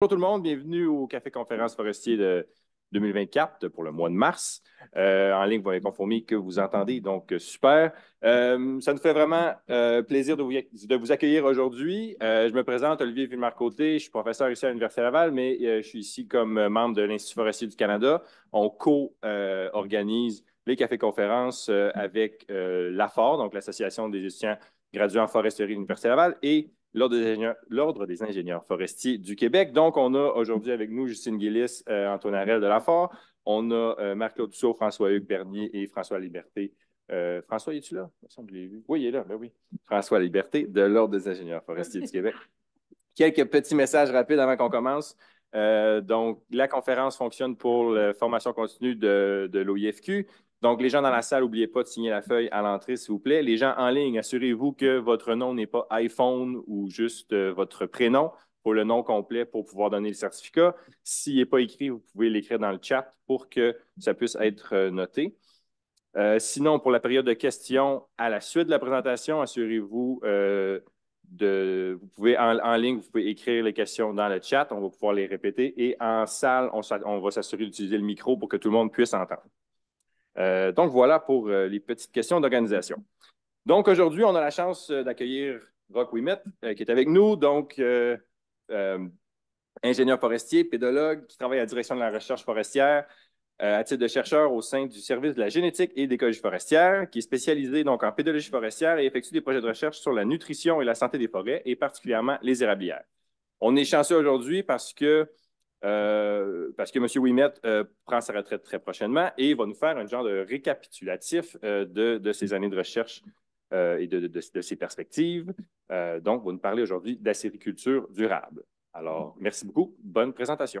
Bonjour tout le monde, bienvenue au Café Conférence Forestier de 2024 pour le mois de mars. Euh, en ligne, vous avez confirmé que vous entendez, donc euh, super. Euh, ça nous fait vraiment plaisir de vous, accueillir aujourd'hui. je me présente, Olivier Villemarcoté, je suis professeur ici à l'Université Laval, mais je suis ici comme membre de l'Institut forestier du Canada. On co-organise les cafés-conférences avec l'AFOR, donc l'Association des étudiants gradués en foresterie de l'Université Laval, et l'Ordre des, ingénieurs forestiers du Québec. Donc, on a aujourd'hui avec nous Justine Guillis, euh, Antoine Arel de Lafort. On a euh, Marc-Claude François-Hugues Bernier et François Liberté. Euh, François, es-tu là? Oui, il est là, ben oui. François Liberté de l'Ordre des ingénieurs forestiers du Québec. Quelques petits messages rapides avant qu'on commence. donc, la conférence fonctionne pour la formation continue de, de l'OIFQ. Donc, les gens dans la salle, n'oubliez pas de signer la feuille à l'entrée, s'il vous plaît. Les gens en ligne, assurez-vous que votre nom n'est pas iPhone ou juste euh, votre prénom pour le nom complet pour pouvoir donner le certificat. S'il n'est pas écrit, vous pouvez l'écrire dans le chat pour que ça puisse être euh, noté. Euh, sinon, pour la période de questions, à la suite de la présentation, assurez-vous de. Vous pouvez en, ligne, vous pouvez écrire les questions dans le chat, on va pouvoir les répéter. Et en salle, on va s'assurer d'utiliser le micro pour que tout le monde puisse entendre. Euh, donc voilà pour euh, les petites questions d'organisation. Donc aujourd'hui, on a la chance euh, d'accueillir Rock Wimet qui est avec nous, donc ingénieur forestier, pédologue qui travaille à la direction de la recherche forestière à titre de chercheur au sein du service de la génétique et d'écologie forestière, qui est spécialisé donc en pédologie forestière et effectue des projets de recherche sur la nutrition et la santé des forêts et particulièrement les érablières. On est chanceux aujourd'hui parce que euh, parce que M. wimet euh, prend sa retraite très prochainement et va nous faire un genre de récapitulatif euh, de, de, ses années de recherche et de, de, ses perspectives. donc, va nous parler aujourd'hui d'acériculture durable. Alors, merci beaucoup. Bonne présentation.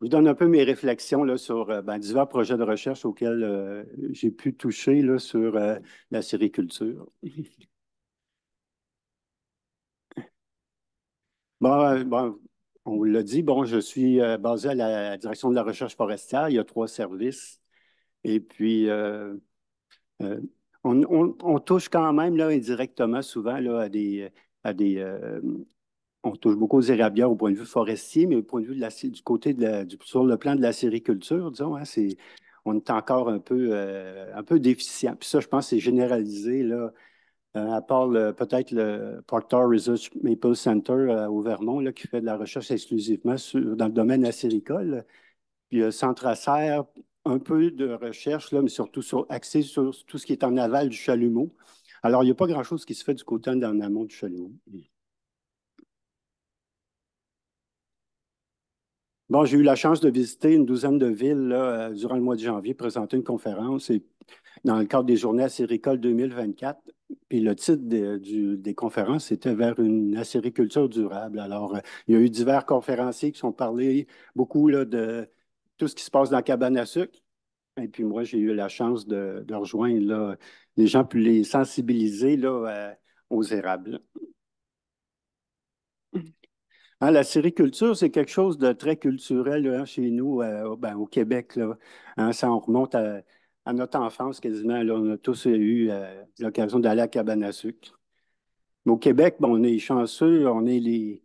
je vous donne un peu mes réflexions là, sur euh, ben, divers projets de recherche auxquels euh, j'ai pu toucher là, sur euh, la sériculture. bon, on l'a dit, bon, je suis basé à la direction de la recherche forestière. Il y a trois services. Et puis, on, touche quand même là, indirectement souvent là, à des, à des, on touche beaucoup aux érablières au point de vue forestier, mais au point de vue de la, du côté du, sur le plan de la sériculture, disons, hein, on est encore un peu, euh, un peu déficient. Puis ça, je pense, c'est généralisé, là, euh, à part peut-être le Proctor Research Maple Center euh, au Vermont, là, qui fait de la recherche exclusivement dans le domaine acéricole. Puis le Centre à serre, un peu de recherche, là, mais surtout sur, axé sur tout ce qui est en aval du chalumeau. Alors, il n'y a pas grand-chose qui se fait du côté en amont du chalumeau. Bon, j'ai eu la chance de visiter une douzaine de villes euh, durant le mois de janvier, présenter une conférence dans le cadre des journées acéricoles 2024. Puis le titre des, euh, conférences, était « vers une acériculture durable. Alors, euh, il y a eu divers conférenciers qui sont parlé beaucoup de tout ce qui se passe dans la cabane à sucre. Et puis moi, j'ai eu la chance de, rejoindre les gens, pour les sensibiliser aux érables. Hein, la sériculture, c'est quelque chose de très culturel hein, chez nous, euh, ben, au Québec. Hein, ça, on remonte à, notre enfance quasiment. on a tous eu euh, l'occasion d'aller à cabane à sucre. Mais au Québec, ben, on est chanceux, on est les,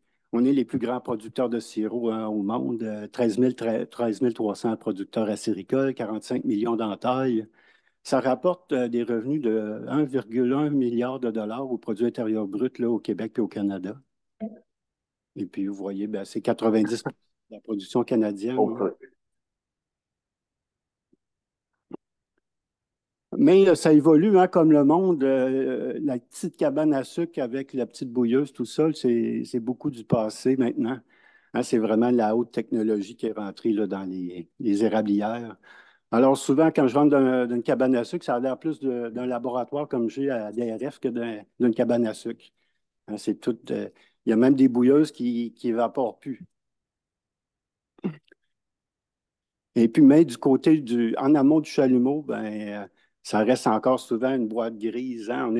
plus grands producteurs de sirop au monde. 13, euh, 300 producteurs à acéricoles, 45 millions d'entailles. Ça rapporte des revenus de 1,1 milliard de dollars au produit intérieur brut au Québec et au Canada. Et puis, vous voyez, ben, c'est 90 de la production canadienne. Mais euh, ça évolue hein, comme le monde. Euh, euh, la petite cabane à sucre avec la petite bouilleuse tout seul, c'est beaucoup du passé maintenant. Hein. c'est vraiment la haute technologie qui est rentrée là, dans les, les érablières. Alors souvent, quand je rentre d'une cabane à sucre, ça a l'air plus d'un laboratoire comme j'ai à DRF que d'une cabane à sucre. Hein. c'est tout... Il y a même des bouilleuses qui, qui évaporent plus. Et puis, mais du côté du, en amont du chalumeau, ben, euh, ça reste encore souvent une boîte grise. Hein.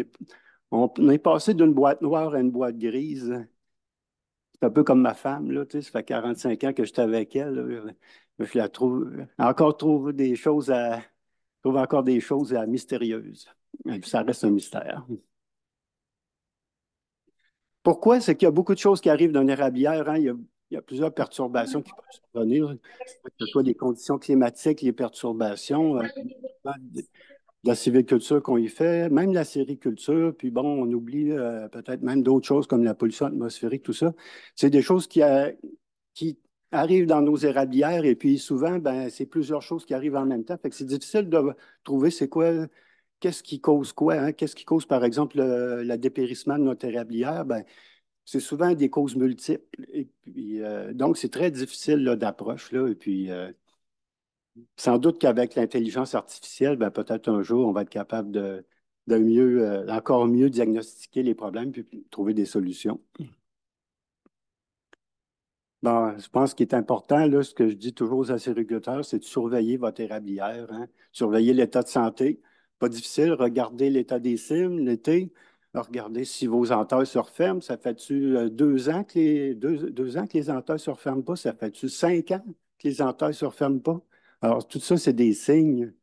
On, est, passé d'une boîte noire à une boîte grise. C'est un peu comme ma femme, là, ça fait 45 ans que j'étais avec elle. Je la trouve encore trouve des choses à trouve encore des choses à mystérieuses. ça reste un mystère. Pourquoi? C'est qu'il y a beaucoup de choses qui arrivent dans les érablière. Hein. Il, y a, plusieurs perturbations qui peuvent survenir, que ce soit des conditions climatiques, les perturbations, euh, de la civiculture qu'on y fait, même la sériculture, puis bon, on oublie euh, peut-être même d'autres choses comme la pollution atmosphérique, tout ça. C'est des choses euh, qui, arrivent dans nos érablières et puis souvent, ben, c'est plusieurs choses qui arrivent en même temps. Fait que c'est difficile de trouver c'est quoi qu'est-ce qui cause quoi? Hein? Qu'est-ce qui cause, par exemple, le, dépérissement de notre érablière? Ben, c'est souvent des causes multiples. Et euh, donc, c'est très difficile d'approche. Et puis, euh, sans doute qu'avec l'intelligence artificielle, ben, peut-être un jour, on va être capable de, mieux, euh, encore mieux diagnostiquer les problèmes puis trouver des solutions. Ben, je pense qu'il est important, là, ce que je dis toujours aux ces c'est de surveiller votre érablière, hein. surveiller l'état de santé pas difficile. Regardez l'état des cimes l'été. Regardez si vos entailles se referment. Ça fait-tu euh, deux ans que les deux, ans que les entailles se referment pas? Ça fait-tu cinq ans que les entailles se referment pas? Alors, tout ça, c'est des signes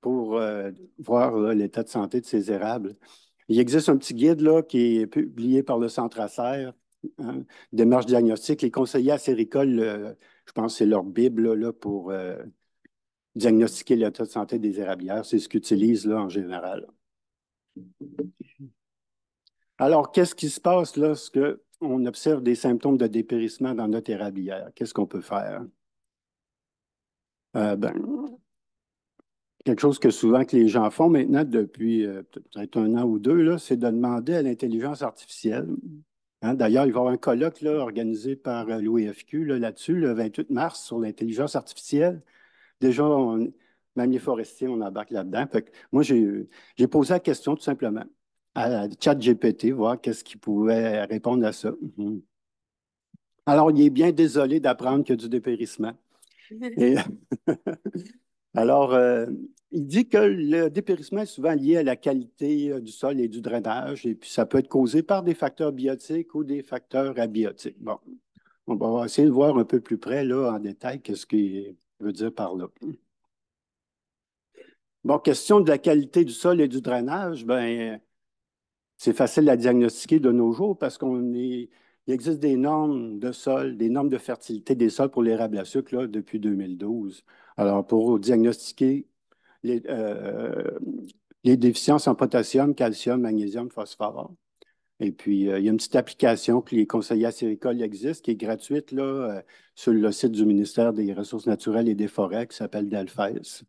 pour euh, voir l'état de santé de ces érables. Il existe un petit guide là, qui est publié par le Centre Acer, hein, démarche diagnostique. Les conseillers acéricoles, je pense que c'est leur Bible là, pour euh, diagnostiquer l'état de santé des érablières. C'est ce qu'ils là en général. Alors, qu'est-ce qui se passe lorsque on observe des symptômes de dépérissement dans notre érablière? Qu'est-ce qu'on peut faire? Euh, ben, quelque chose que souvent que les gens font maintenant depuis euh, peut-être un an ou deux, c'est de demander à l'intelligence artificielle. Hein, d'ailleurs, il va y avoir un colloque là, organisé par euh, l'OIFQ là-dessus le 28 mars sur l'intelligence artificielle déjà, même les forestier, on embarque là-dedans. moi, j'ai posé la question tout simplement à GPT, voir qu'est-ce qu'il pouvait répondre à ça. Mhm. Alors, il est bien désolé d'apprendre qu'il y a du dépérissement. alors, euh, il dit que le dépérissement est souvent lié à la qualité euh, du sol et du drainage, et puis ça peut être causé par des facteurs biotiques ou des facteurs abiotiques. Bon, on va essayer de voir un peu plus près, là, en détail, qu'est-ce qui veux dire par là. Bon, question de la qualité du sol et du drainage, ben, c'est facile à diagnostiquer de nos jours parce qu'on existe des normes de sol, des normes de fertilité des sols pour l'érable à sucre depuis 2012. Alors, pour diagnostiquer euh, les déficiences en potassium, calcium, magnésium, phosphore, et puis, euh, il y a une petite application que les conseillers acéricoles existent, qui est gratuite là, euh, sur le site du ministère des Ressources naturelles et des Forêts, qui s'appelle Dalfes.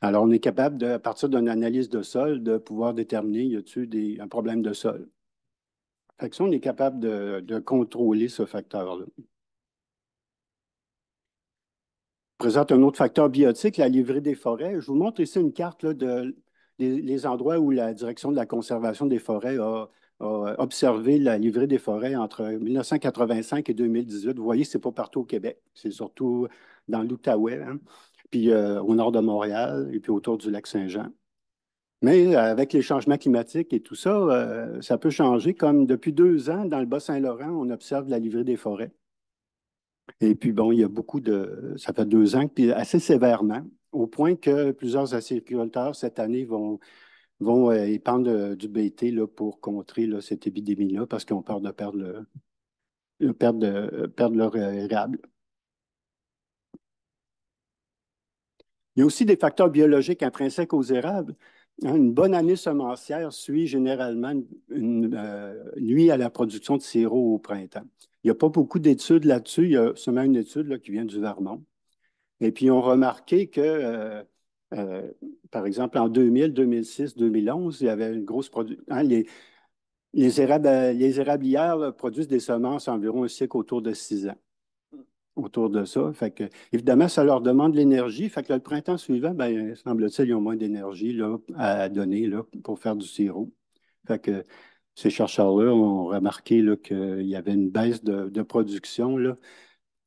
Alors, on est capable, de, à partir d'une analyse de sol, de pouvoir déterminer y a-t-il un problème de sol. Fait que ça, on est capable de, contrôler ce facteur-là. Présente un autre facteur biotique, la livrée des forêts. Je vous montre ici une carte là, de endroits où la direction de la conservation des forêts a a euh, observé la livrée des forêts entre 1985 et 2018. Vous voyez, ce n'est pas partout au Québec, c'est surtout dans l'Outaouais, hein. puis euh, au nord de Montréal et puis autour du lac Saint-Jean. Mais euh, avec les changements climatiques et tout ça, ça peut changer. Comme depuis deux ans, dans le Bas-Saint-Laurent, on observe la livrée des forêts. Et puis, bon, il y a beaucoup de. Ça fait deux ans, puis assez sévèrement, au point que plusieurs agriculteurs cette année vont vont euh, euh, du BT là, pour contrer cette épidémie-là parce qu'on ont de perdre, euh, leur érable. Il y a aussi des facteurs biologiques intrinsèques aux érables. Hein, une bonne année semencière suit généralement une, nuit à la production de sirop au printemps. Il n'y a pas beaucoup d'études là-dessus. Il y a seulement une étude qui vient du Vermont. Et puis, ils ont remarqué que euh, par exemple, en 2000, 2006, 2011, il y avait une grosse production. Hein, les, les, érables les érablières produisent des semences environ un cycle autour de six ans. Autour de ça. Fait que, évidemment, ça leur demande de l'énergie. Fait que le printemps suivant, ben, semble-t-il, ils ont moins d'énergie à donner là, pour faire du sirop. Fait que ces chercheurs-là ont remarqué qu'il y avait une baisse de, de production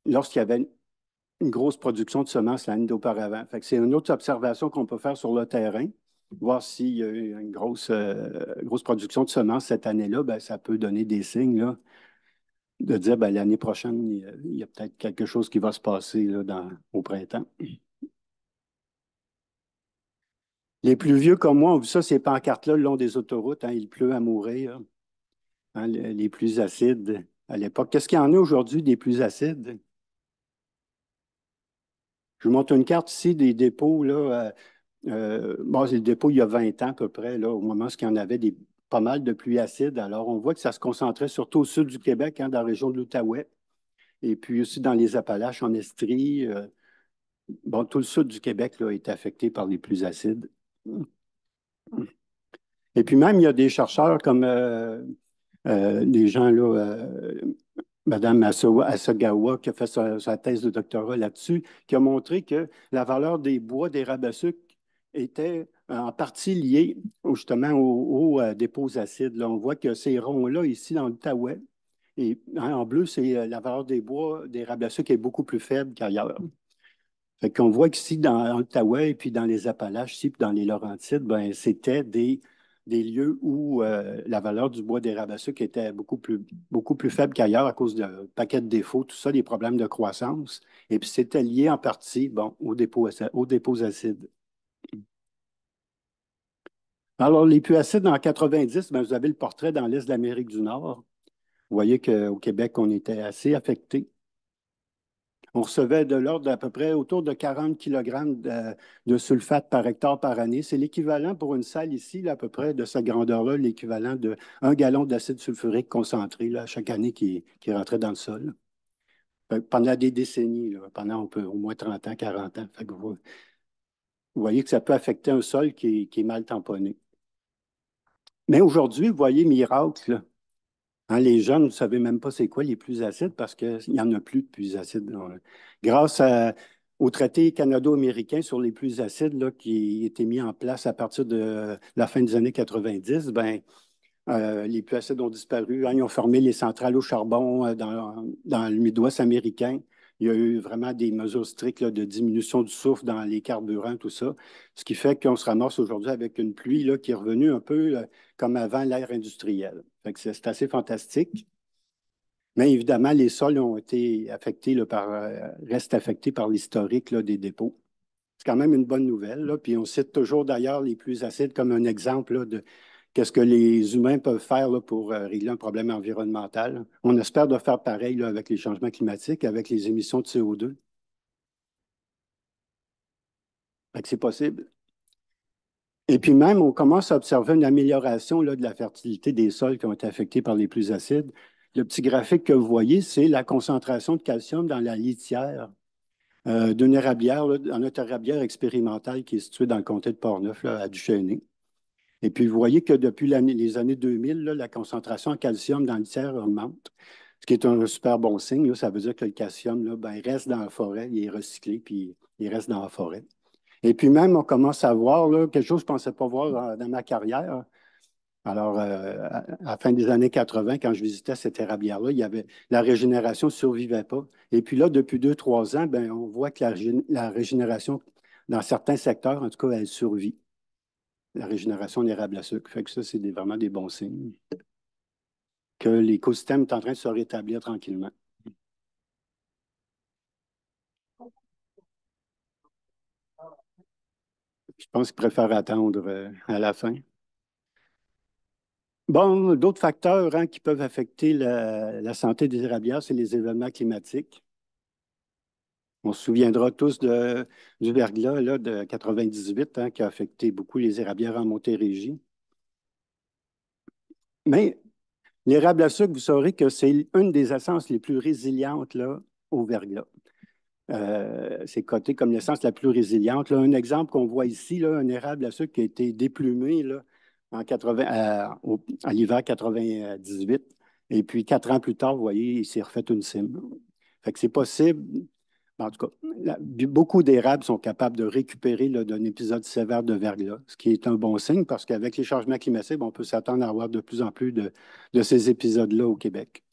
lorsqu'il y avait une grosse production de semences l'année d'auparavant. c'est une autre observation qu'on peut faire sur le terrain. Voir s'il y a eu une grosse, euh, grosse production de semences cette année-là, ben, ça peut donner des signes de dire ben, l'année prochaine, il y a, peut-être quelque chose qui va se passer dans, au printemps. Les plus vieux comme moi ont vu ça, ces pancartes-là, le long des autoroutes. Hein, il pleut à mourir. Hein, les, les plus acides à l'époque. Qu'est-ce qu'il y en a aujourd'hui des plus acides? Je vous montre une carte ici des dépôts. Là, euh, euh, bon, c'est le dépôt il y a 20 ans à peu près, là, au moment où il y en avait des, pas mal de pluies acides. Alors, on voit que ça se concentrait surtout au sud du Québec, hein, dans la région de l'Outaouais, et puis aussi dans les Appalaches, en Estrie. Euh, bon, tout le sud du Québec là, est affecté par les pluies acides. Et puis même, il y a des chercheurs comme des gens là, Madame Asagawa, qui a fait sa, thèse de doctorat là-dessus, qui a montré que la valeur des bois des sucre était euh, en partie liée justement aux, euh, dépôts acides. Là, on voit que ces ronds-là, ici, dans l'Outaouais, et hein, en bleu, c'est euh, la valeur des bois des qui est beaucoup plus faible qu'ailleurs. Fait qu'on voit qu'ici, dans l'Outaouais et puis dans les Appalaches, ici, puis dans les Laurentides, ben, c'était des des lieux où euh, la valeur du bois des sucre était beaucoup plus, beaucoup plus faible qu'ailleurs à cause de paquets de défauts, tout ça, des problèmes de croissance. Et puis c'était lié en partie bon, aux, dépôts, acides. Alors, les puits acides en 90, ben, vous avez le portrait dans l'Est de l'Amérique du Nord. Vous voyez qu'au Québec, on était assez affecté on recevait de l'ordre d'à peu près autour de 40 kg de, sulfate par hectare par année. C'est l'équivalent pour une salle ici, à peu près de sa grandeur-là, l'équivalent d'un gallon d'acide sulfurique concentré là, chaque année qui, qui, rentrait dans le sol. Pendant des décennies, pendant au moins 30 ans, 40 ans. vous, voyez que ça peut affecter un sol qui, qui est mal tamponné. Mais aujourd'hui, vous voyez, miracle, Hein, les jeunes, ne savaient même pas c'est quoi les plus acides parce qu'il n'y en a plus de plus acides. Grâce au traité canado-américain sur les plus acides qui a été mis en place à partir de la fin des années 90, ben, euh, les plus acides ont disparu. Hein, ils ont formé les centrales au charbon euh, dans, dans le Midwest américain. Il y a eu vraiment des mesures strictes de diminution du soufre dans les carburants, tout ça. Ce qui fait qu'on se ramasse aujourd'hui avec une pluie là, qui est revenue un peu euh, comme avant l'ère industrielle. C'est assez fantastique. Mais évidemment, les sols ont été affectés par, euh, restent affectés par l'historique des dépôts. C'est quand même une bonne nouvelle. Là. Puis on cite toujours d'ailleurs les plus acides comme un exemple de, qu'est-ce que les humains peuvent faire pour euh, régler un problème environnemental. On espère de faire pareil avec les changements climatiques, avec les émissions de CO2. C'est possible. Et puis même, on commence à observer une amélioration de la fertilité des sols qui ont été affectés par les plus acides. Le petit graphique que vous voyez, c'est la concentration de calcium dans la litière euh, d'une érablière, dans notre érablière expérimentale qui est située dans le comté de Portneuf, là, à Duchesnay. Et puis, vous voyez que depuis les années 2000, la concentration en calcium dans le tiers augmente, ce qui est un super bon signe. ça veut dire que le calcium ben, il reste dans la forêt, il est recyclé, puis il reste dans la forêt. Et puis même, on commence à voir quelque chose que je ne pensais pas voir euh, dans, ma carrière. Alors, euh, à, la fin des années 80, quand je visitais cette érablière-là, il y avait la régénération ne survivait pas. Et puis là, depuis deux, trois ans, ben, on voit que la régénération, dans certains secteurs, en tout cas, elle survit la régénération des érables à sucre. Fait que ça, c'est vraiment des bons signes que l'écosystème est en train de se rétablir tranquillement. Je pense qu'ils préfère attendre euh, à la fin. Bon, d'autres facteurs hein, qui peuvent affecter la, la santé des érablières, c'est les événements climatiques. On se souviendra tous de, du verglas de 1998 hein, qui a affecté beaucoup les érablières en Montérégie. Mais l'érable à sucre, vous saurez que c'est une des essences les plus résilientes là, au verglas. Euh, c'est coté comme l'essence la plus résiliente. un exemple qu'on voit ici, là, un érable à sucre qui a été déplumé en euh, l'hiver 98. Et puis, quatre ans plus tard, vous voyez, il s'est refait une cime. Fait que c'est possible ben, en tout cas, beaucoup d'érables sont capables de récupérer d'un épisode sévère de verglas, ce qui est un bon signe parce qu'avec les changements climatiques, ben, on peut s'attendre à avoir de plus en plus de, ces épisodes-là au Québec.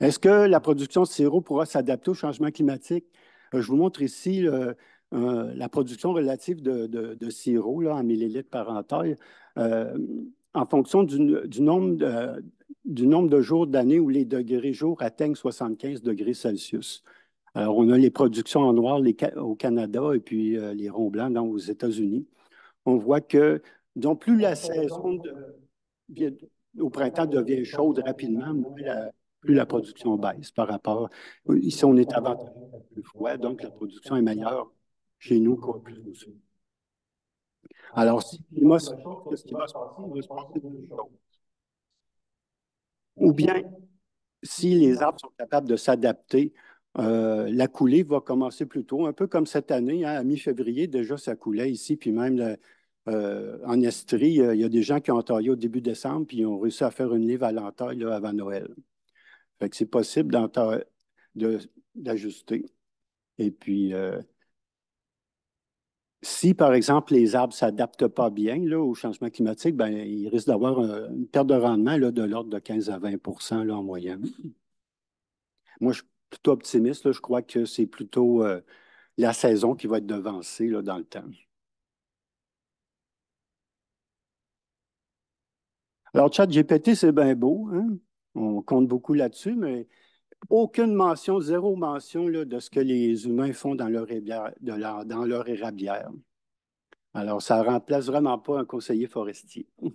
Est-ce que la production de sirop pourra s'adapter au changement climatique? Euh, je vous montre ici euh, la production relative de, sirop en millilitres par entaille. Euh, en fonction du, nombre, de, jours d'année où les degrés jours atteignent 75 degrés Celsius. Alors, on a les productions en noir au Canada et puis euh, les ronds blancs aux États-Unis. On voit que, donc, plus la saison au printemps devient chaude rapidement, plus la production baisse par rapport. Ici, on est avant plus froid, donc la production est meilleure chez nous qu'au plus au sud. Alors, si Ou bien, si les arbres sont capables de s'adapter, euh, la coulée va commencer plus tôt, un peu comme cette année, hein, à mi-février, déjà ça coulait ici, puis même euh, en Estrie, euh, il y a des gens qui ont entaillé au début décembre, puis ils ont réussi à faire une livre à l'entaille avant Noël. Fait c'est possible d'ajuster. Et puis, si, par exemple, les arbres ne s'adaptent pas bien au changement climatique, ben, ils risquent d'avoir euh, une perte de rendement de l'ordre de 15 à 20 là, en moyenne. Moi, je suis plutôt optimiste. je crois que c'est plutôt euh, la saison qui va être devancée dans le temps. Alors, chat GPT, c'est bien beau. Hein? On compte beaucoup là-dessus, mais aucune mention, zéro mention de ce que les humains font dans leur, de érablière. Alors, ça ne remplace vraiment pas un conseiller forestier.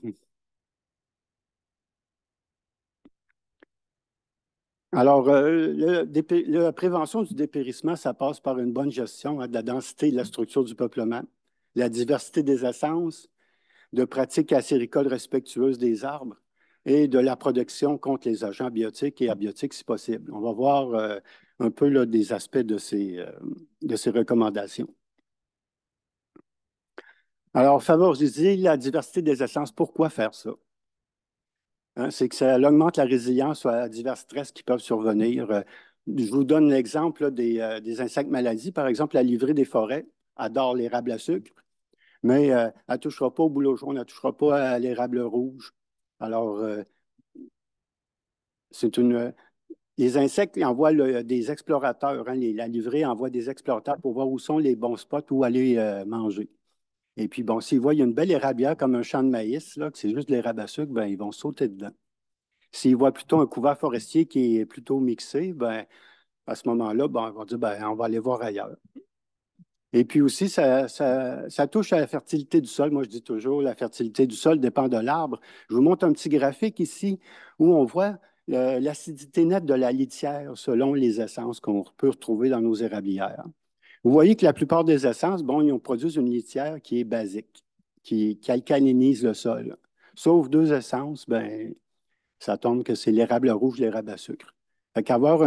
Alors, euh, la prévention du dépérissement, ça passe par une bonne gestion hein, de la densité et de la structure du peuplement, la diversité des essences, de pratiques acéricoles respectueuses des arbres, et de la production contre les agents biotiques et abiotiques si possible. On va voir euh, un peu des aspects de ces, euh, de ces recommandations. Alors, favoriser la diversité des essences, pourquoi faire ça? Hein, c'est que ça augmente la résilience à divers stress qui peuvent survenir. Euh, je vous donne l'exemple des, insectes maladies. Par exemple, la livrée des forêts adore l'érable à sucre, mais elle ne touchera pas au boulot jaune, elle ne touchera pas à l'érable rouge, alors, euh, c'est une. Euh, les insectes envoient des explorateurs, hein, la livrée envoie des explorateurs pour voir où sont les bons spots où aller euh, manger. Et puis, bon, s'ils voient une belle érabia comme un champ de maïs, là, que c'est juste de l'érable ben, ils vont sauter dedans. S'ils voient plutôt un couvert forestier qui est plutôt mixé, ben, à ce moment-là, ben, on va dire ben, on va aller voir ailleurs. Et puis aussi, ça, touche à la fertilité du sol. Moi, je dis toujours, la fertilité du sol dépend de l'arbre. Je vous montre un petit graphique ici où on voit euh, l'acidité nette de la litière selon les essences qu'on peut retrouver dans nos érablières. Vous voyez que la plupart des essences, bon, ils ont produit une litière qui est basique, qui, alcalinise le sol. Sauf deux essences, ben, ça tombe que c'est l'érable rouge, l'érable à sucre. Fait qu'avoir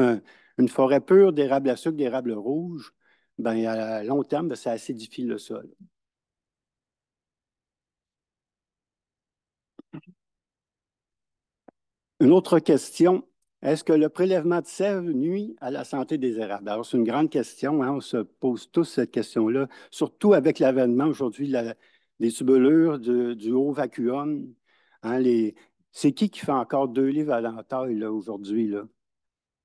une forêt pure d'érable à sucre, d'érable rouge, ben, à long terme, ben, ça acidifie le sol. Une autre question, est-ce que le prélèvement de sève nuit à la santé des érables? Ben, alors, c'est une grande question, hein. on se pose tous cette question-là, surtout avec l'avènement aujourd'hui des tubulures, du haut vacuum. Hein, c'est qui qui fait encore deux livres à l'entaille aujourd'hui? Là?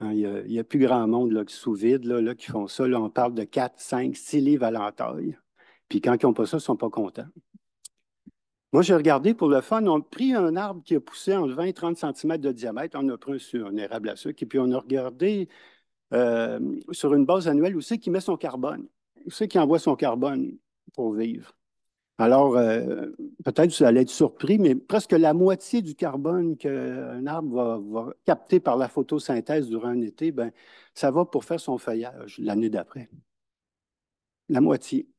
Hein, il n'y a, plus grand monde là, sous vide qui font ça. on parle de 4, 5, 6 livres à l'entaille. Puis quand ils n'ont pas ça, ils ne sont pas contents. Moi, j'ai regardé pour le fun. On a pris un arbre qui a poussé en 20 30 cm de diamètre. On a pris un, un érable à sucre. Et puis, on a regardé euh, sur une base annuelle où c'est qu'il met son carbone. Où c'est qu'il envoie son carbone pour vivre. Alors, euh, peut-être vous allez être surpris, mais presque la moitié du carbone qu'un arbre va, capter par la photosynthèse durant un été, ben, ça va pour faire son feuillage l'année d'après. La moitié.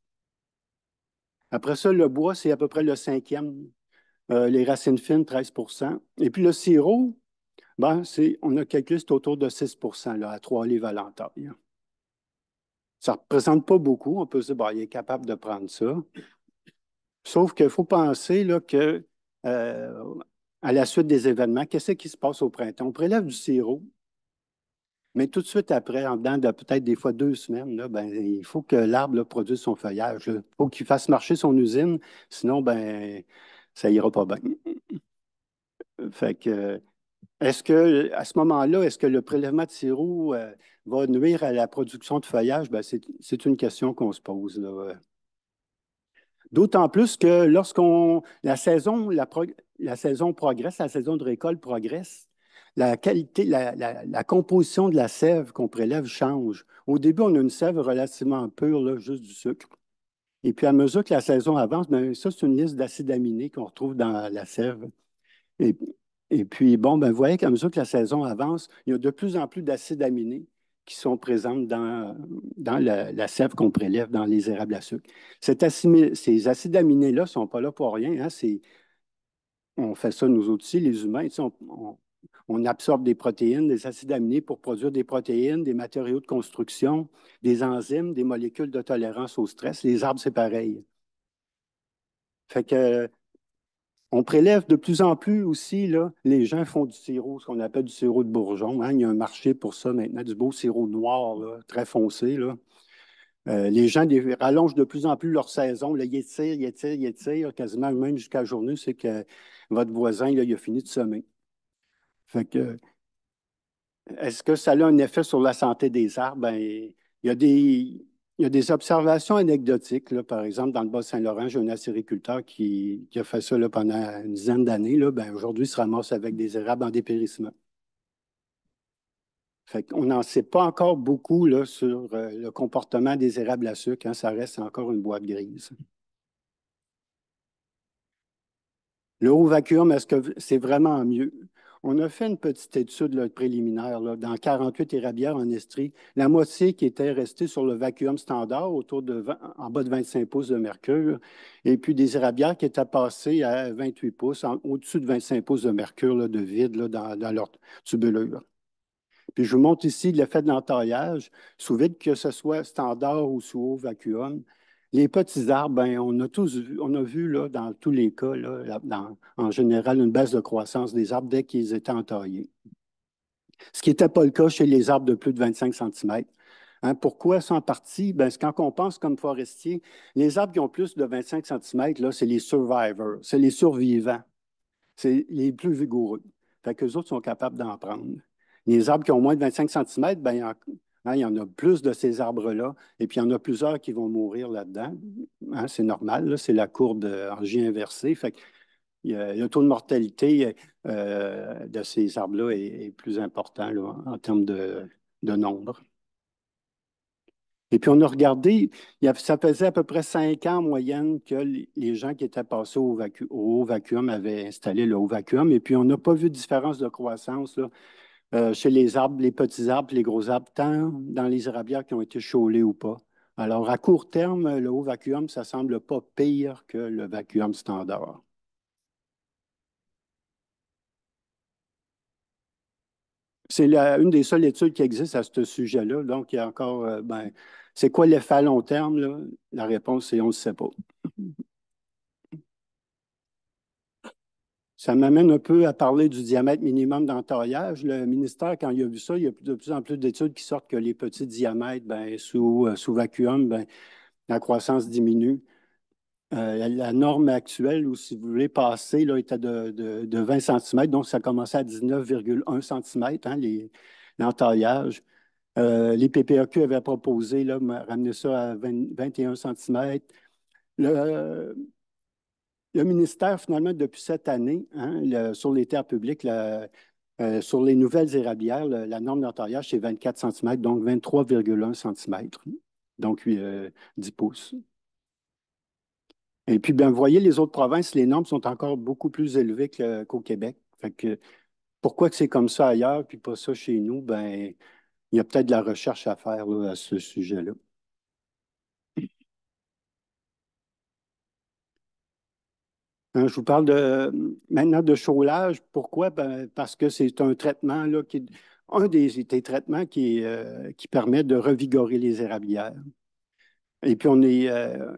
Après ça, le bois, c'est à peu près le cinquième. Euh, les racines fines, 13 Et puis le sirop, ben, on a calculé, c'est autour de 6 là, à trois lits à Ça ne représente pas beaucoup. On peut se dire, ben, il est capable de prendre ça. Sauf qu'il faut penser là, que euh, à la suite des événements, qu'est-ce qui se passe au printemps? On prélève du sirop, mais tout de suite après, en dedans de peut-être des fois deux semaines, là, ben, il faut que l'arbre produise son feuillage. Il faut qu'il fasse marcher son usine, sinon ben, ça ira pas bien. Fait que est-ce que à ce moment-là, est-ce que le prélèvement de sirop euh, va nuire à la production de feuillage? Ben, c'est une question qu'on se pose. Là. D'autant plus que lorsqu'on la saison, la, la, saison progresse, la saison de récolte progresse, la qualité, la, composition de la sève qu'on prélève change. Au début, on a une sève relativement pure, là, juste du sucre. Et puis, à mesure que la saison avance, bien, ça, c'est une liste d'acides aminés qu'on retrouve dans la sève. Et, puis, bon, ben, vous voyez qu'à mesure que la saison avance, il y a de plus en plus d'acides aminés qui sont présentes dans, dans la, sève qu'on prélève dans les érables à sucre. ces acides aminés-là ne sont pas là pour rien. Hein, on fait ça nous aussi, les humains. on, on, absorbe des protéines, des acides aminés pour produire des protéines, des matériaux de construction, des enzymes, des molécules de tolérance au stress. Les arbres, c'est pareil. Fait que on prélève de plus en plus aussi, là, les gens font du sirop, ce qu'on appelle du sirop de bourgeon. Hein. il y a un marché pour ça maintenant, du beau sirop noir, très foncé. Là. Euh, les gens rallongent de plus en plus leur saison. Là, ils étirent, ils étirent, ils étirent, quasiment même jusqu'à la journée, c'est que votre voisin, il a fini de semer. Fait que, est-ce que ça a un effet sur la santé des arbres? Ben, il y a des, il y a des observations anecdotiques. par exemple, dans le Bas-Saint-Laurent, j'ai un acériculteur qui, a fait ça pendant une dizaine d'années. Ben, Aujourd'hui, il se ramasse avec des érables en dépérissement. Fait On n'en sait pas encore beaucoup sur euh, le comportement des érables à sucre. Hein. ça reste encore une boîte grise. Le haut vacuum, est-ce que c'est vraiment mieux? on a fait une petite étude préliminaire dans 48 érabières en Estrie. La moitié qui était restée sur le vacuum standard, autour de en bas de 25 pouces de mercure, et puis des érabières qui étaient passées à 28 pouces, au-dessus de 25 pouces de mercure de vide dans, leur tubulure. Puis je vous montre ici l'effet de l'entaillage, sous vide que ce soit standard ou sous haut vacuum. Les petits arbres, ben, on a tous vu, on a vu là, dans tous les cas, en général, une baisse de croissance des arbres dès qu'ils étaient entaillés. Ce qui n'était pas le cas chez les arbres de plus de 25 cm. Hein, pourquoi ça en partie? Ben, quand on pense comme forestier, les arbres qui ont plus de 25 cm, c'est les survivors, c'est les survivants. C'est les plus vigoureux. Fait les autres sont capables d'en prendre. Les arbres qui ont moins de 25 cm, ben, Hein, il y en a plus de ces arbres-là, et puis il y en a plusieurs qui vont mourir là-dedans. Hein, c'est normal, c'est la courbe en J inversée. Fait le taux de mortalité euh, de ces arbres-là est, plus important en termes de, nombre. Et puis on a regardé, ça faisait à peu près cinq ans en moyenne que les gens qui étaient passés au, au haut vacuum avaient installé le haut vacuum, et puis on n'a pas vu de différence de croissance là, euh, chez les arbres, les petits arbres, les gros arbres, tant dans les arabières qui ont été chaulés ou pas. Alors, à court terme, le haut vacuum, ça semble pas pire que le vacuum standard. C'est une des seules études qui existent à ce sujet-là. Donc, il y a encore, euh, ben, c'est quoi l'effet à long terme? La réponse, c'est on ne sait pas. Ça m'amène un peu à parler du diamètre minimum d'entaillage. Le ministère, quand il a vu ça, il y a de plus en plus d'études qui sortent que les petits diamètres, ben, sous, euh, sous vacuum, ben, la croissance diminue. Euh, la, norme actuelle, ou si vous voulez passer, là, était de, 20 cm, donc ça commençait à 19,1 cm, hein, l'entaillage. Les, euh, les PPAQ avaient proposé, là, ramener ça à 21 cm. Le, le ministère, finalement, depuis cette année, hein, sur les terres publiques, euh, sur les nouvelles érabières, la norme d'entaillage, c'est 24 cm, donc 23,1 cm, donc 10 euh, pouces. Et puis, bien, vous voyez, les autres provinces, les normes sont encore beaucoup plus élevées qu'au Québec. pourquoi que c'est comme ça ailleurs, puis pas ça chez nous? Ben, il y a peut-être de la recherche à faire à ce sujet-là. Hein, je vous parle de, maintenant de chaulage. Pourquoi? Ben, parce que c'est un traitement là, qui un des, traitements euh, qui, permet de revigorer les érablières. Et puis, on est, euh,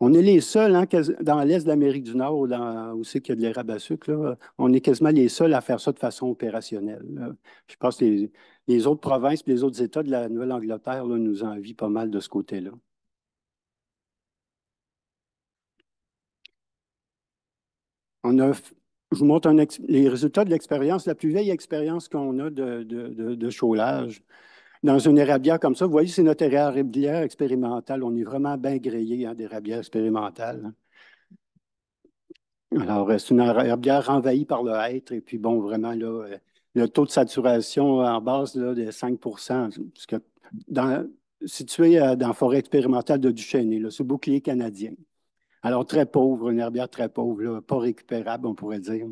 on est les seuls, hein, dans l'Est de l'Amérique du Nord, où, dans, c'est qu'il y a de l'érable à sucre, on est quasiment les seuls à faire ça de façon opérationnelle. Je pense que les, autres provinces les autres États de la Nouvelle-Angleterre nous envient pas mal de ce côté-là. On je vous montre les résultats de l'expérience, la plus vieille expérience qu'on a de, de, chaulage. Dans une érablière comme ça, vous voyez, c'est notre érablière expérimentale. On est vraiment bien grillé en d'érablière expérimentale. Hein. Alors, euh, c'est une érablière envahie par le hêtre. Et puis, bon, vraiment, là, euh, le taux de saturation en base là, de 5 puisque situé euh, dans la forêt expérimentale de Duchesne, le sous bouclier canadien. Alors, très pauvre, une herbière très pauvre, pas récupérable, on pourrait dire.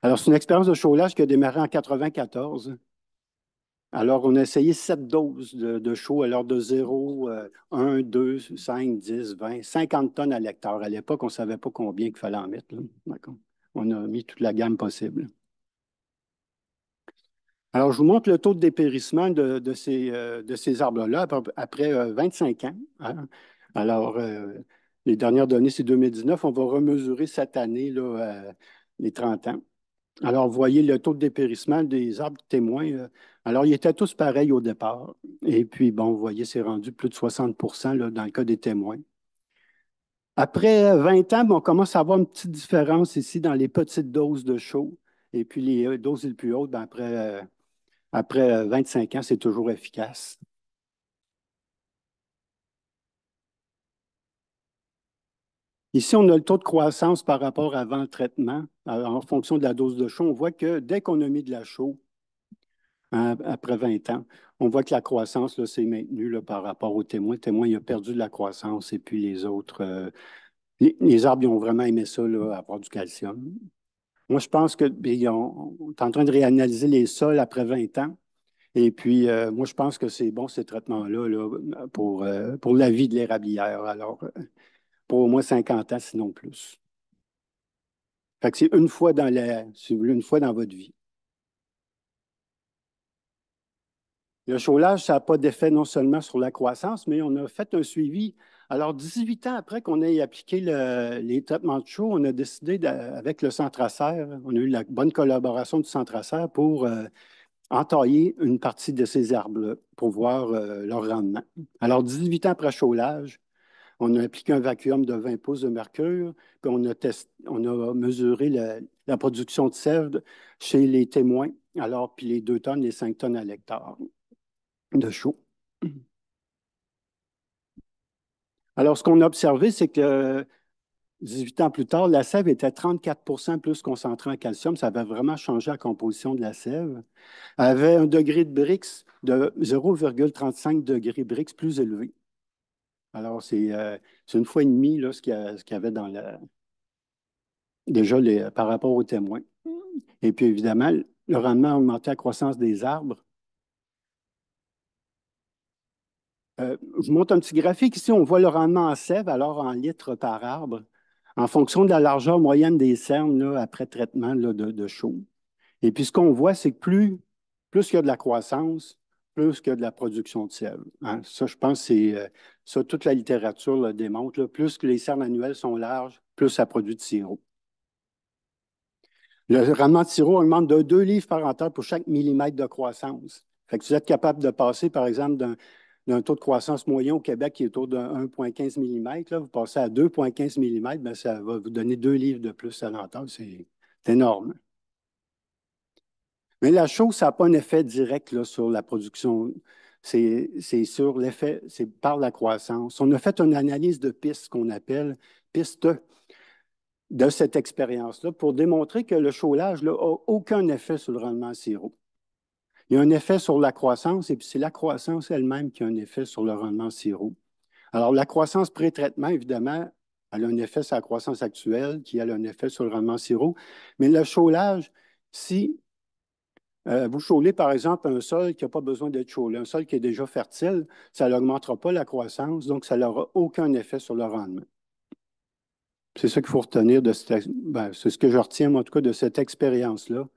Alors, c'est une expérience de chaulage qui a démarré en 1994. Alors, on a essayé sept doses de, de chaud à de 0, 1, 2, 5, 10, 20, 50 tonnes à l'hectare. À l'époque, on ne savait pas combien il fallait en mettre. On a mis toute la gamme possible. Alors, je vous montre le taux de dépérissement de, ces, euh, ces arbres-là après, 25 euh, ans. Hein. Alors, euh, les dernières données, c'est 2019. On va remesurer cette année là, euh, les 30 ans. Alors, vous voyez le taux de dépérissement des arbres témoins. Euh, alors, ils étaient tous pareils au départ. Et puis, bon, vous voyez, c'est rendu plus de 60 dans le cas des témoins. Après 20 ans, on commence à avoir une petite différence ici dans les petites doses de chaud. Et puis, les euh, doses les plus hautes, ben, après, après 25 ans, c'est toujours efficace. Ici, on a le taux de croissance par rapport à avant le traitement. en fonction de la dose de chaud. on voit que dès qu'on a mis de la chaux, hein, après 20 ans, on voit que la croissance s'est maintenue par rapport au témoin. Le témoin il a perdu de la croissance et puis les autres, euh, les, arbres ils ont vraiment aimé ça, avoir du calcium. Moi, je pense que ben, est en train de réanalyser les sols après 20 ans. Et puis, euh, moi, je pense que c'est bon, ces traitements-là, pour, euh, pour la vie de l'érablière. Alors, pour au moins 50 ans, sinon plus. c'est une fois dans la, si vous une fois dans votre vie. Le chaulage, ça n'a pas d'effet non seulement sur la croissance, mais on a fait un suivi. Alors, 18 ans après qu'on ait appliqué le, les traitements de chaud, on a décidé, avec le centre acer on a eu la bonne collaboration du centre acer pour euh, entailler une partie de ces arbres pour voir euh, leur rendement. Alors, 18 ans après chaulage, on a appliqué un vacuum de 20 pouces de mercure, puis on a, mesuré la, production de sève chez les témoins, alors puis les 2 tonnes les 5 tonnes à l'hectare de chaux. Alors, ce qu'on a observé, c'est que 18 ans plus tard, la sève était 34 plus concentrée en calcium. Ça avait vraiment changé la composition de la sève. avait un degré de Brix de 0,35 degrés Brix plus élevé. Alors, euh, c'est une fois et demie ce qu'il y, avait dans la. Déjà, par rapport aux témoins. Et puis, évidemment, le rendement a augmenté la croissance des arbres. Euh, je je montre un petit graphique ici. On voit le rendement en sève, alors en litres par arbre, en fonction de la largeur moyenne des cernes après traitement de, de chaud. Et puis, ce qu'on voit, c'est que plus, plus il y a de la croissance, plus que de la production de sel. Hein. Mm. Ça, je pense, c'est euh, ça, toute la littérature le démontre. Plus que les cernes annuelles sont larges, plus ça produit de sirop. Le rendement de sirop augmente de 2 livres par hectare pour chaque millimètre de croissance. Fait que vous êtes capable de passer, par exemple, d'un taux de croissance moyen au Québec qui est autour de 1,15 mm, vous passez à 2,15 mm, ben, ça va vous donner 2 livres de plus à l'entente. C'est énorme. Mais la chose, ça n'a pas un effet direct sur la production. C'est sur l'effet, c'est par la croissance. On a fait une analyse de piste qu'on appelle piste de cette expérience-là pour démontrer que le chaulage n'a aucun effet sur le rendement sirop. Il y a un effet sur la croissance et puis c'est la croissance elle-même qui a un effet sur le rendement sirop. Alors, la croissance pré-traitement, évidemment, elle a un effet sur la croissance actuelle qui a un effet sur le rendement sirop, mais le chaulage, si euh, vous chôlez, par exemple, un sol qui n'a pas besoin d'être chaulé, un sol qui est déjà fertile, ça n'augmentera pas la croissance, donc ça n'aura aucun effet sur le rendement. C'est ça qu'il faut retenir de cette... Ben, c'est ce que je retiens, en tout cas, de cette expérience-là.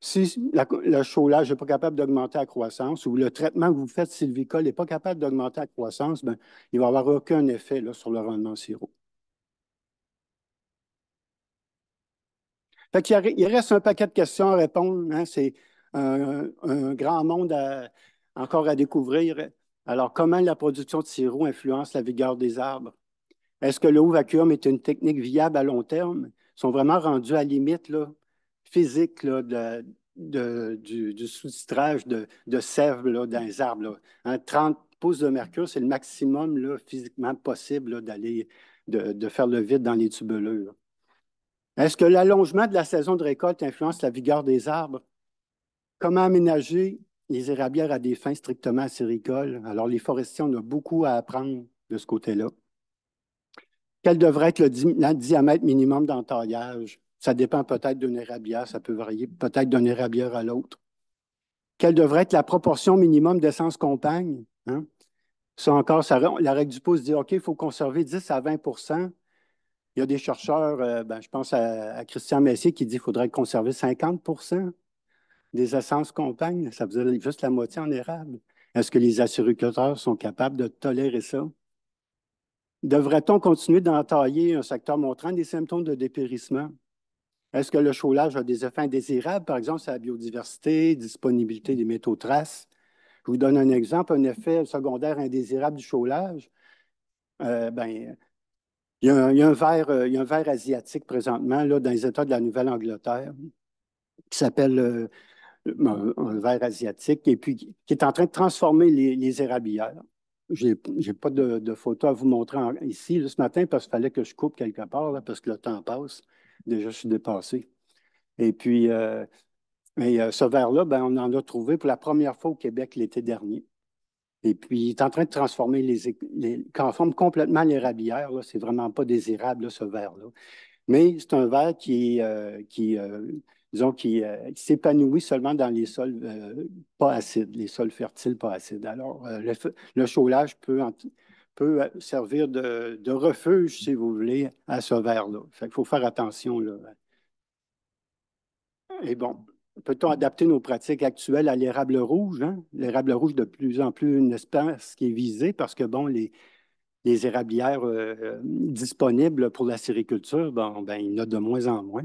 Si le chaulage n'est pas capable d'augmenter la croissance ou le traitement que vous faites sylvicole n'est pas capable d'augmenter la croissance, ben, il ne va avoir aucun effet sur le rendement sirop. Fait il, reste un paquet de questions à répondre. Hein, c'est un, grand monde encore à découvrir. Alors, comment la production de sirop influence la vigueur des arbres? Est-ce que le haut vacuum est une technique viable à long terme? Ils sont vraiment rendus à la limite physique du, sous-titrage de, sèvres sève dans les arbres. 30 hein, pouces de mercure, c'est le maximum physiquement possible d'aller de, faire le vide dans les tubuleux. Est-ce que l'allongement de la saison de récolte influence la vigueur des arbres? Comment aménager les érabières à des fins strictement acéricoles? Alors, les forestiers, on a beaucoup à apprendre de ce côté-là. Quel devrait être le, diamètre minimum d'entaillage? Ça dépend peut-être d'une érablière, ça peut varier peut-être d'une érabière à l'autre. Quelle devrait être la proportion minimum d'essence compagne? Hein? Ça encore, la règle du pouce dit OK, il faut conserver 10 à 20 Il y a des chercheurs, euh, ben, je pense à, à Christian Messier, qui dit qu'il faudrait conserver 50 des essences compagnes, ça faisait juste la moitié en érable. Est-ce que les assureurs sont capables de tolérer ça? Devrait-on continuer d'entailler un secteur montrant des symptômes de dépérissement? Est-ce que le chaulage a des effets indésirables, par exemple, sur la biodiversité, disponibilité des métaux traces? Je vous donne un exemple, un effet secondaire indésirable du chaulage. Euh, ben, il y, a, un verre, un euh, asiatique présentement là, dans les États de la Nouvelle-Angleterre qui s'appelle euh, un, verre asiatique, et puis qui est en train de transformer les, les érablières. Je n'ai pas de, photo à vous montrer ici ce matin parce qu'il fallait que je coupe quelque part, parce que le temps passe. Déjà, je suis dépassé. Et puis, euh, euh, ce verre-là, ben, on en a trouvé pour la première fois au Québec l'été dernier. Et puis, il est en train de transformer les, les transforme complètement l'érablière. Ce n'est vraiment pas désirable, ce verre-là. Mais c'est un verre qui, euh, qui disons, euh, qui, s'épanouit seulement dans les sols euh, pas acides, les sols fertiles pas acides. Alors, euh, le, le, chaulage peut, peut servir de, refuge, si vous voulez, à ce verre-là. Fait qu'il faut faire attention. Là. Et bon, peut-on adapter nos pratiques actuelles à l'érable rouge? Hein? L'érable rouge, de plus en plus, une espèce qui est visée parce que, bon, les, les érablières disponibles pour la sériculture, bon, ben, il y en a de moins en moins.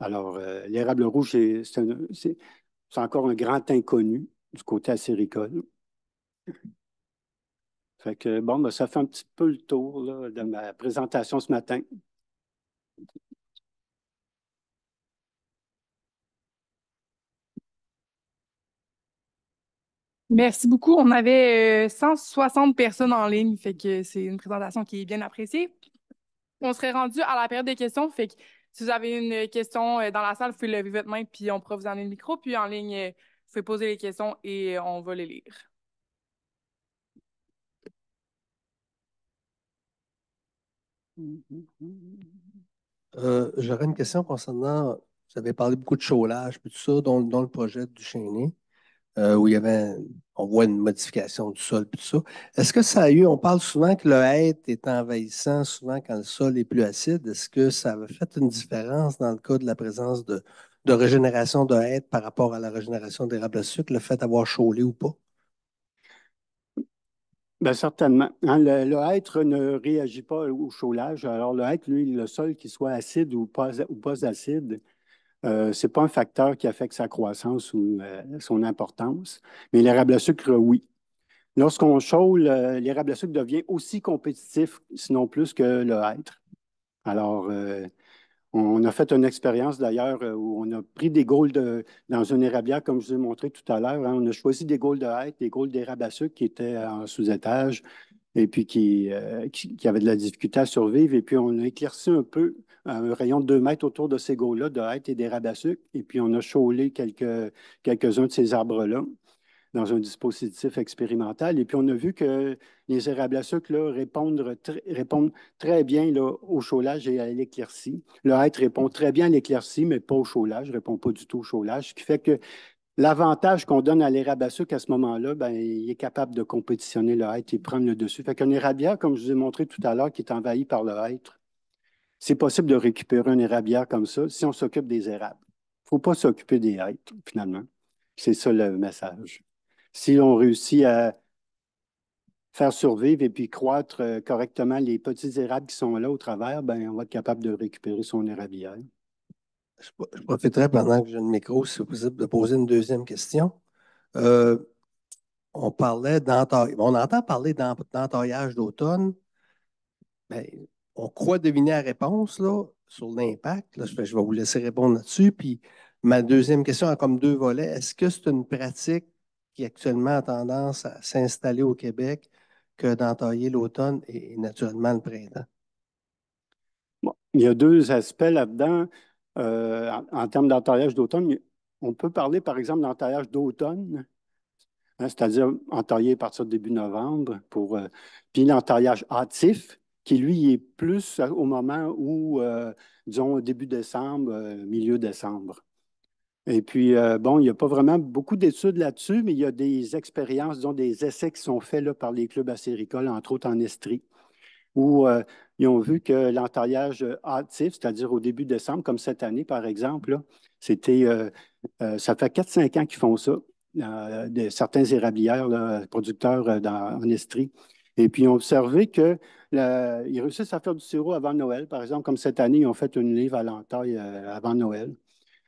Alors, euh, l'érable rouge, c'est encore un grand inconnu du côté acéricole. Fait que, bon, ben, ça fait un petit peu le tour de ma présentation ce matin. Merci beaucoup. On avait 160 euh, personnes en ligne, fait que c'est une présentation qui est bien appréciée. On serait rendu à la période des questions, fait que si vous avez une question euh, dans la salle, vous pouvez lever votre main, puis on pourra vous donner le micro. Puis en ligne, euh, vous pouvez poser les questions et euh, on va les lire. J'aurais une question concernant, vous avez parlé beaucoup de chaulage, puis tout ça, dans, le projet du Chénier. Euh, où il y avait, on voit une modification du sol, puis tout ça. Est-ce que ça a eu, on parle souvent que le hêtre est envahissant, souvent quand le sol est plus acide. Est-ce que ça a fait une différence dans le cas de la présence de, de régénération de hêtre par rapport à la régénération d'érable à sucre, le fait d'avoir chaulé ou pas? Bien, certainement. Hein, le, le, ne réagit pas au chaulage. Alors, le être lui, le sol, qu'il soit acide ou pas, ou pas acide, euh, ce n'est pas un facteur qui affecte sa croissance ou euh, son importance, mais l'érable à sucre, oui. Lorsqu'on chaule, euh, l'érable à sucre devient aussi compétitif, sinon plus que le hêtre. Alors, on a fait une expérience d'ailleurs où on a pris des gaules de, dans une érablière, comme je vous ai montré tout à l'heure. Hein. on a choisi des gaules de hêtre, des gaules d'érable à sucre qui étaient en sous-étage, et puis qui, euh, qui, avaient de la difficulté à survivre. Et puis, on a éclairci un peu un rayon de deux mètres autour de ces gaules-là, de hêtre et des rabassucs. Et puis, on a chaulé quelques, quelques-uns de ces arbres-là dans un dispositif expérimental. Et puis, on a vu que les érables à sucre là, répondent, répondent, très bien là, au chaulage et à l'éclaircie. Le hêtre répond très bien à l'éclaircie, mais pas au chaulage, ne répond pas du tout au chaulage, ce qui fait que L'avantage qu'on donne à l'érable à ce moment-là, ben, il est capable de compétitionner le hêtre et prendre le dessus. Fait qu'un érabière, comme je vous ai montré tout à l'heure, qui est envahi par le hêtre, c'est possible de récupérer un érabière comme ça si on s'occupe des érables. Il ne faut pas s'occuper des hêtres, finalement. C'est ça le message. Si on réussit à faire survivre et puis croître euh, correctement les petits érables qui sont là au travers, ben, on va être capable de récupérer son érabière. Je, profiterai pendant que j'ai le micro, si possible, de poser une deuxième question. Euh, on parlait On entend parler d'entaillage d'automne. Ben, on croit deviner la réponse là, sur l'impact. je vais vous laisser répondre là-dessus. Puis ma deuxième question a comme deux volets. Est-ce que c'est une pratique qui actuellement a tendance à s'installer au Québec que d'entailler l'automne et, naturellement le printemps? il y a deux aspects là-dedans. Euh, en, termes d'entaillage d'automne, on peut parler, par exemple, d'entaillage d'automne, hein, c'est-à-dire entaillé à partir de début novembre, pour, euh, puis l'entaillage hâtif, qui lui est plus au moment où, euh, disons, début décembre, milieu décembre. Et puis, bon, il n'y a pas vraiment beaucoup d'études là-dessus, mais il y a des expériences, disons, des essais qui sont faits là, par les clubs acéricoles, entre autres en Estrie, où ils ont vu que l'entaillage actif, c'est-à-dire au début décembre, comme cette année, par exemple, c'était, euh, euh, ça fait 4-5 ans qu'ils font ça, euh, de, certains érablières, producteurs en Estrie. Et puis, ils ont observé qu'ils réussissent à faire du sirop avant Noël. Par exemple, comme cette année, ils ont fait une livre à l'entaille avant Noël.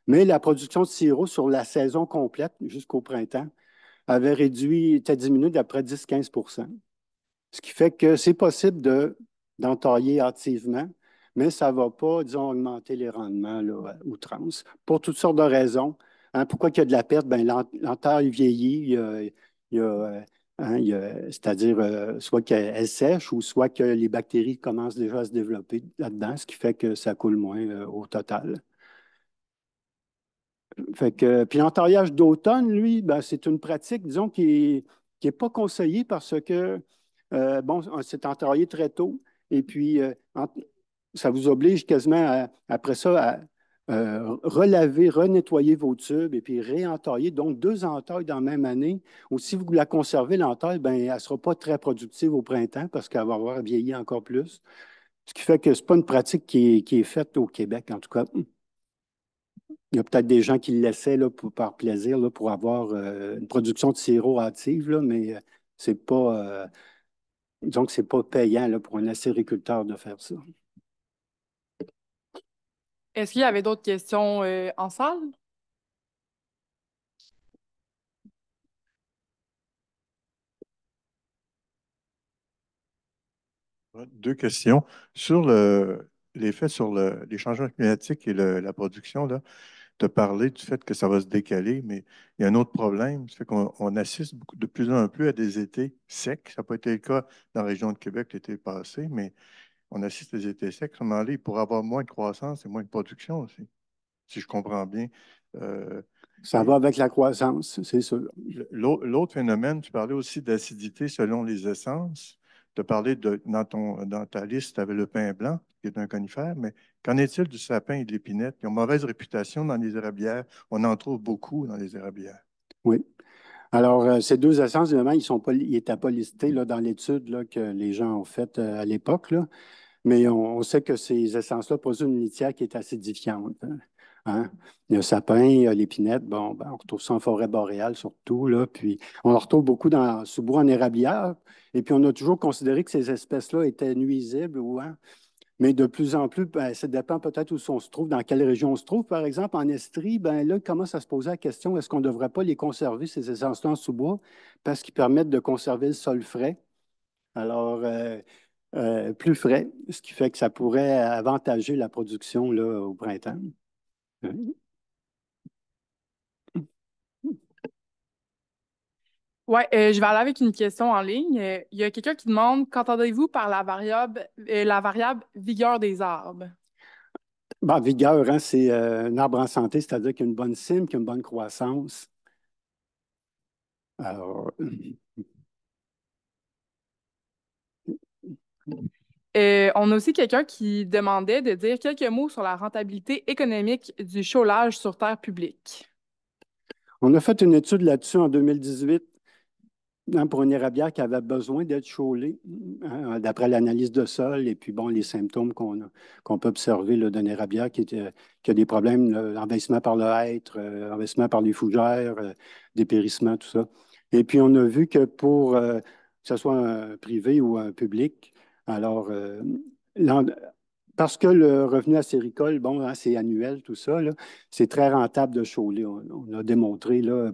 Mais la production de sirop sur la saison complète jusqu'au printemps avait réduit, était diminuée d'après 10-15 Ce qui fait que c'est possible de d'entailler activement, mais ça ne va pas, disons, augmenter les rendements ou trans pour toutes sortes de raisons. Hein, pourquoi il y a de la perte? Ben, l'entaille vieillit, c'est-à-dire soit qu'elle sèche ou soit que les bactéries commencent déjà à se développer là-dedans, ce qui fait que ça coule moins euh, au total. puis l'entaillage d'automne, lui, ben, c'est une pratique, disons, qui n'est est pas conseillée parce que, euh, bon, c'est entraillé très tôt. Et puis, euh, ça vous oblige quasiment, après ça, à euh, relaver, renettoyer vos tubes et puis réentailler. Donc, deux entailles dans la même année. Ou si vous la conservez, l'entaille, ben, elle ne sera pas très productive au printemps parce qu'elle va avoir vieilli encore plus. Ce qui fait que ce n'est pas une pratique qui est, faite au Québec, en tout cas. Il y a peut-être des gens qui le laissaient là, pour, par plaisir pour avoir euh, une production de sirop hâtive, là, mais n'est pas. Donc, ce n'est pas payant pour un acériculteur de faire ça. Est-ce qu'il y avait d'autres questions euh, en salle? Deux questions. Sur l'effet sur le, les changements climatiques et la production, là, te parler du fait que ça va se décaler, mais il y a un autre problème, c'est qu'on assiste de plus en plus à des étés secs. Ça n'a pas été le cas dans la région de Québec l'été passé, mais on assiste à des étés secs. À un pour avoir moins de croissance et moins de production aussi, si je comprends bien. Euh, ça va avec la croissance, c'est sûr. L'autre phénomène, tu parlais aussi d'acidité selon les essences de parler de, dans, ton, ta liste, tu avais le pain blanc, qui est un conifère, mais qu'en est-il du sapin et de l'épinette? Ils ont mauvaise réputation dans les érablières. On en trouve beaucoup dans les érablières. Oui. Alors, euh, ces deux essences, évidemment, ils n'étaient pas listés là, dans l'étude que les gens ont faite euh, à l'époque, mais on, sait que ces essences-là posent une litière qui est acidifiante. Hein. Hein. Il y a le sapin, il y a l'épinette. Bon, ben, on retrouve ça en forêt boréale surtout. Là, puis on le retrouve beaucoup dans sous-bois en érablière. Et puis on a toujours considéré que ces espèces-là étaient nuisibles. Hein. Mais de plus en plus, ben, ça dépend peut-être où on se trouve, dans quelle région on se trouve. Par exemple, en Estrie, ben, là, commence à se poser la question est-ce qu'on ne devrait pas les conserver, ces essences-là en sous-bois, parce qu'ils permettent de conserver le sol frais Alors. Euh, euh, plus frais, ce qui fait que ça pourrait avantager la production au printemps. Oui, euh, je vais aller avec une question en ligne. Euh, il y a quelqu'un qui demande qu'entendez-vous par la variable, euh, la variable vigueur des arbres? Ben, vigueur, hein, c'est un arbre en santé, c'est-à-dire qu'il a une bonne cime, qu'il a une bonne croissance. Alors. Euh, on a aussi quelqu'un qui demandait de dire quelques mots sur la rentabilité économique du chaulage sur terre publique. On a fait une étude là-dessus en 2018 hein, pour une érablière qui avait besoin d'être chaulée, hein, d'après l'analyse de sol et puis bon, les symptômes qu'on peut observer d'une érablière qui, euh, qui, a des problèmes, l'envahissement par le hêtre, euh, par les fougères, euh, dépérissement, tout ça. Et puis on a vu que pour que ce soit un privé ou un public, alors, euh, parce que le revenu acéricole, bon, hein, c'est annuel, tout ça, c'est très rentable de chauler. On, a démontré, il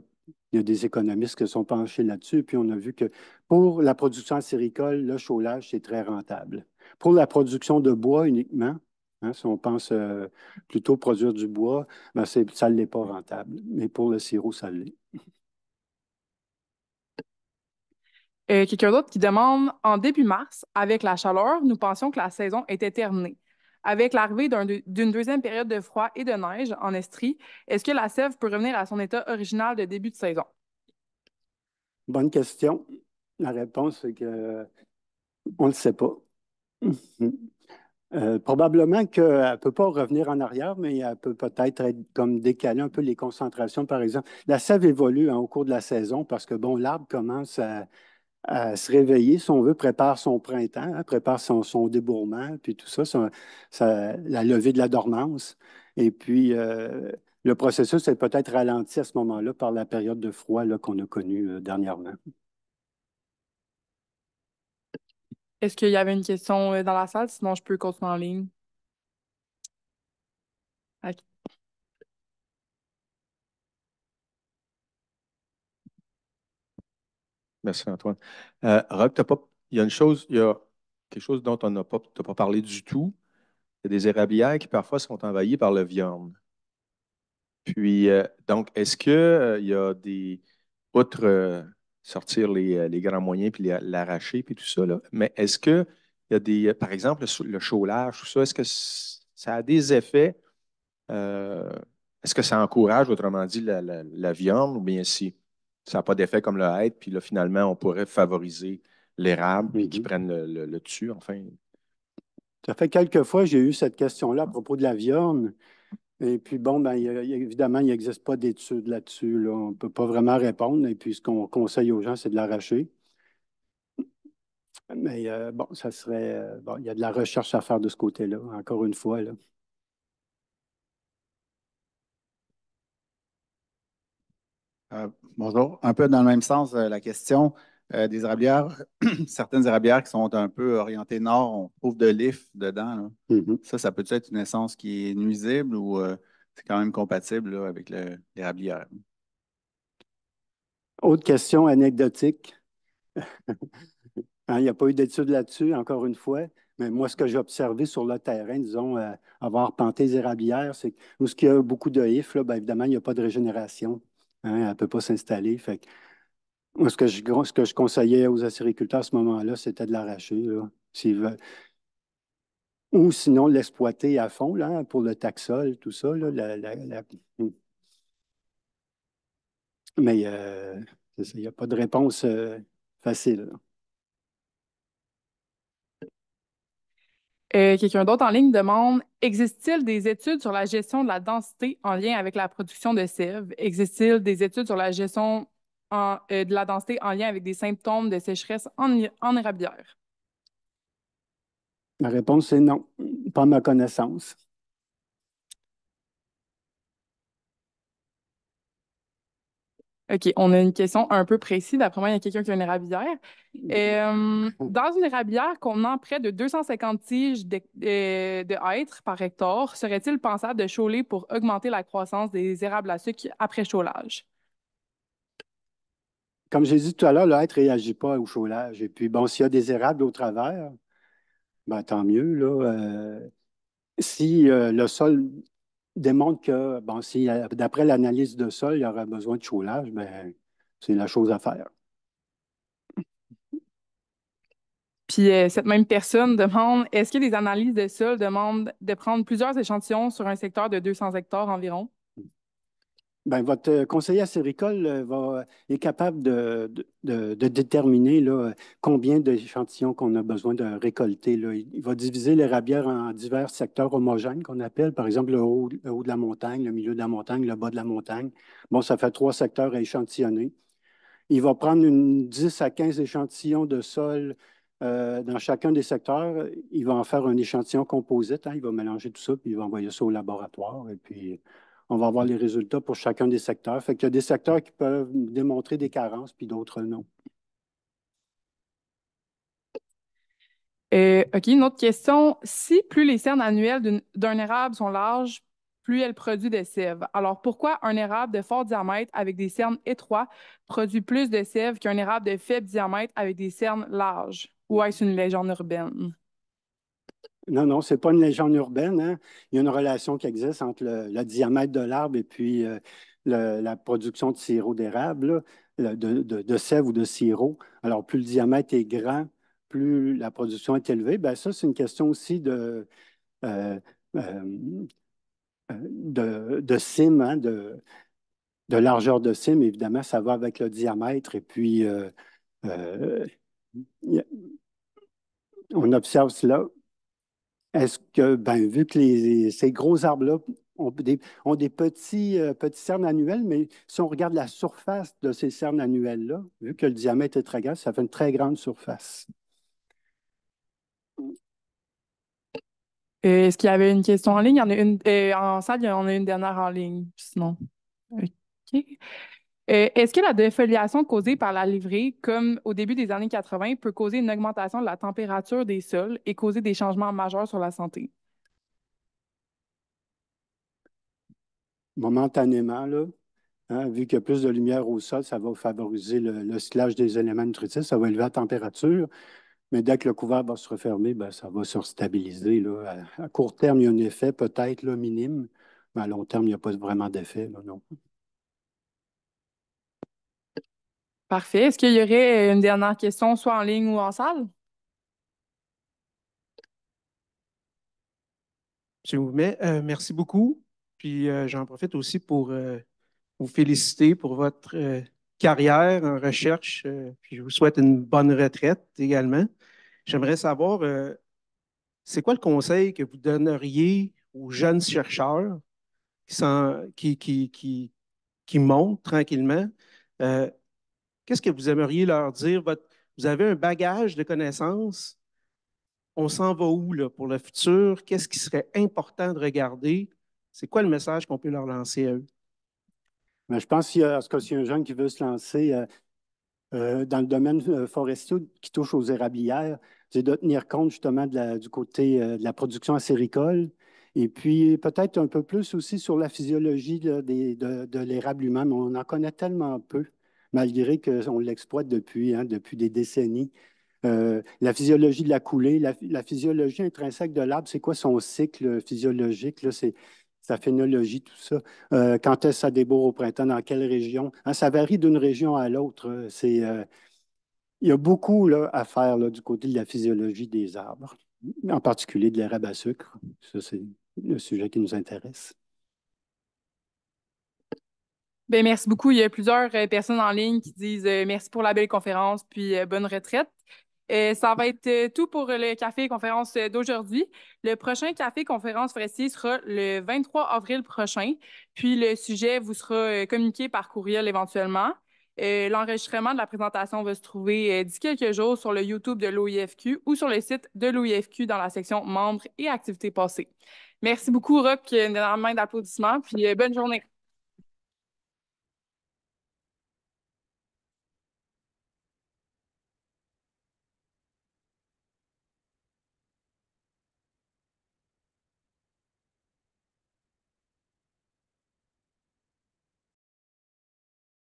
y a des économistes qui sont penchés là-dessus, puis on a vu que pour la production acéricole, le chaulage, c'est très rentable. Pour la production de bois uniquement, hein, si on pense euh, plutôt produire du bois, ben, ça ne l'est pas rentable. Mais pour le sirop, ça l'est. Euh, quelqu'un d'autre qui demande En début mars, avec la chaleur, nous pensions que la saison était terminée. Avec l'arrivée d'une deuxième période de froid et de neige en Estrie, est-ce que la sève peut revenir à son état original de début de saison? Bonne question. La réponse est que on ne le sait pas. Euh, probablement qu'elle ne peut pas revenir en arrière, mais elle peut peut-être être comme décaler un peu les concentrations, par exemple. La sève évolue hein, au cours de la saison parce que, bon, l'arbre commence à, à se réveiller, si on veut, prépare son printemps, hein, prépare son, son, débourrement, puis tout ça, la levée de la dormance. Et puis, euh, le processus est peut-être ralenti à ce moment-là par la période de froid qu'on a connue euh, dernièrement. Est-ce qu'il y avait une question euh, dans la salle? Sinon, je peux continuer en ligne. Merci, Antoine. Euh, Rob, il y a une chose, il y a quelque chose dont on n'a pas, pas parlé du tout. Il y a des érablières qui parfois sont envahies par le viande. Puis, euh, donc, est-ce qu'il euh, y a des, autres sortir les, grands moyens puis l'arracher puis tout ça, mais est-ce qu'il y a des, par exemple, le, chaulage, tout ça, est-ce que ça a des effets? Est-ce que ça encourage, autrement dit, la viande ou bien si ça n'a pas d'effet comme le hêtre. Puis là, finalement, on pourrait favoriser l'érable qui mhm. prennent le, dessus, enfin. Ça fait quelques fois j'ai eu cette question-là à propos de la viande. Et puis, bon, ben, évidemment, il n'existe pas d'études là-dessus. On ne peut pas vraiment répondre. Et puis, ce qu'on conseille aux gens, c'est de l'arracher. Mais euh, bon, ça serait. Euh, bon, il y a de la recherche à faire de ce côté-là, encore une fois. Là. Euh, bonjour. Un peu dans le même sens, euh, la question euh, des érablières. Certaines érablières qui sont un peu orientées nord, on trouve de l'if dedans. Mm-hmm. Ça, ça peut être une essence qui est nuisible ou c'est quand même compatible avec avec l'érablière? Autre question anecdotique. Hein, il n'y a pas eu d'études là-dessus, encore une fois. Mais moi, ce que j'ai observé sur le terrain, disons, avoir planté des érablières, c'est où ce qu'il y a beaucoup de if, ben, évidemment, il n'y a pas de régénération. Hein, elle ne peut pas s'installer. Fait ce que, je, conseillais aux acériculteurs à ce moment-là, c'était de l'arracher. Ou sinon, l'exploiter à fond là, hein, pour le taxol, tout ça. Là, hmm. Mais euh, il n'y a pas de réponse euh, facile. Euh, quelqu'un d'autre en ligne demande Existe-t-il des études sur la gestion de la densité en lien avec la production de sève Existe-t-il des études sur la gestion euh, de la densité en lien avec des symptômes de sécheresse en, en érablière? La réponse est non, pas ma connaissance. OK, on a une question un peu précise. D'après moi, il y a quelqu'un qui a une érablière. Mm-hmm. Euh, dans une érablière contenant près de 250 tiges euh, de, hêtres par hectare, serait-il pensable de chauler pour augmenter la croissance des érables à sucre après chaulage? Comme j'ai dit tout à l'heure, le hêtre ne réagit pas au chaulage. Et puis, bon, s'il y a des érables au travers, ben, tant mieux. Là, euh, si le sol démontre que, bon, si, euh, d'après l'analyse de sol, il y aurait besoin de chaulage, mais ben, c'est la chose à faire. Puis euh, cette même personne demande est-ce que les analyses de sol demandent de prendre plusieurs échantillons sur un secteur de 200 hectares environ ben, votre euh, conseiller acéricole euh, va, euh, est capable de, déterminer là, combien d'échantillons qu'on a besoin de récolter. Il va diviser les rabières en divers secteurs homogènes qu'on appelle, par exemple le haut, haut, de la montagne, le milieu de la montagne, le bas de la montagne. Bon, ça fait trois secteurs à échantillonner. Il va prendre une 10 à 15 échantillons de sol dans chacun des secteurs. Il va en faire un échantillon composite. Hein. Il va mélanger tout ça, puis il va envoyer ça au laboratoire. Et puis, on va avoir les résultats pour chacun des secteurs. Fait y a des secteurs qui peuvent démontrer des carences, puis d'autres non. Euh, OK, une autre question. Si plus les cernes annuelles d'un érable sont larges, plus elle produit de sève. Alors, pourquoi un érable de fort diamètre avec des cernes étroits produit plus de sève qu'un érable de faible diamètre avec des cernes larges? Ou est-ce une légende urbaine? Non, non, ce n'est pas une légende urbaine. Hein. Il y a une relation qui existe entre le, diamètre de l'arbre et puis euh, la production de sirop d'érable, de, sève ou de sirop. Alors, plus le diamètre est grand, plus la production est élevée. Bien, ça, c'est une question aussi de, euh, euh, de, cime, hein, de, de, largeur de cime. Évidemment, ça va avec le diamètre. Et puis, on observe cela est-ce que, ben, vu que ces gros arbres-là ont des, petits, euh, petits cernes annuelles, mais si on regarde la surface de ces cernes annuelles-là, vu que le diamètre est très grand, ça fait une très grande surface. Est-ce qu'il y avait une question en ligne? Il y en, a une, euh, en salle, il y en a une dernière en ligne, sinon. OK. Euh, est-ce que la défoliation causée par la livrée, comme au début des années 80, peut causer une augmentation de la température des sols et causer des changements majeurs sur la santé? Momentanément, hein, vu qu'il y a plus de lumière au sol, ça va favoriser le, cyclage des éléments nutritifs, ça va élever la température. Mais dès que le couvert va se refermer, ben, ça va se stabiliser. À, court terme, il y a un effet peut-être minime, mais à long terme, il n'y a pas vraiment d'effet. Non. Parfait. Est-ce qu'il y aurait une dernière question, soit en ligne ou en salle? Je vous euh, merci beaucoup. Puis euh, j'en profite aussi pour euh, vous féliciter pour votre carrière en recherche. puis je vous souhaite une bonne retraite également. J'aimerais savoir, c'est quoi le conseil que vous donneriez aux jeunes chercheurs qui, sont, qui montent tranquillement? Qu'est-ce que vous aimeriez leur dire? Votre, vous avez un bagage de connaissances. On s'en va où là, pour le futur? Qu'est-ce qui serait important de regarder? C'est quoi le message qu'on peut leur lancer à eux? je pense qu'il y a, ce un jeune qui veut se lancer euh, euh, dans le domaine euh, forestier qui touche aux érablières, c'est de tenir compte justement de la, du côté de la production acéricole, et puis peut-être un peu plus aussi sur la physiologie des, de, de l'érable lui-même. On en connaît tellement peu malgré qu'on l'exploite depuis, hein, depuis des décennies. Euh, la physiologie de la coulée, la, physiologie intrinsèque de l'arbre, c'est quoi son cycle physiologique? c'est sa phénologie, tout ça. Euh, quand est-ce que ça débourre au printemps? Dans quelle région? Hein, ça varie d'une région à l'autre. C'est, euh, il y a beaucoup à faire du côté de la physiologie des arbres, en particulier de l'érable à sucre. Ça, c'est le sujet qui nous intéresse. Ben, merci beaucoup. Il y a plusieurs euh, personnes en ligne qui disent euh, merci pour la belle conférence, puis euh, bonne retraite. ça va être tout pour le café conférence d'aujourd'hui. Le prochain café conférence forestier sera le 23 avril prochain, puis le sujet vous sera communiqué par courriel éventuellement. L'enregistrement de la présentation va se trouver d'ici quelques jours sur le YouTube de l'OIFQ ou sur le site de l'OIFQ dans la section membres et activités passées. Merci beaucoup, Rock. Une main d'applaudissements, puis bonne journée.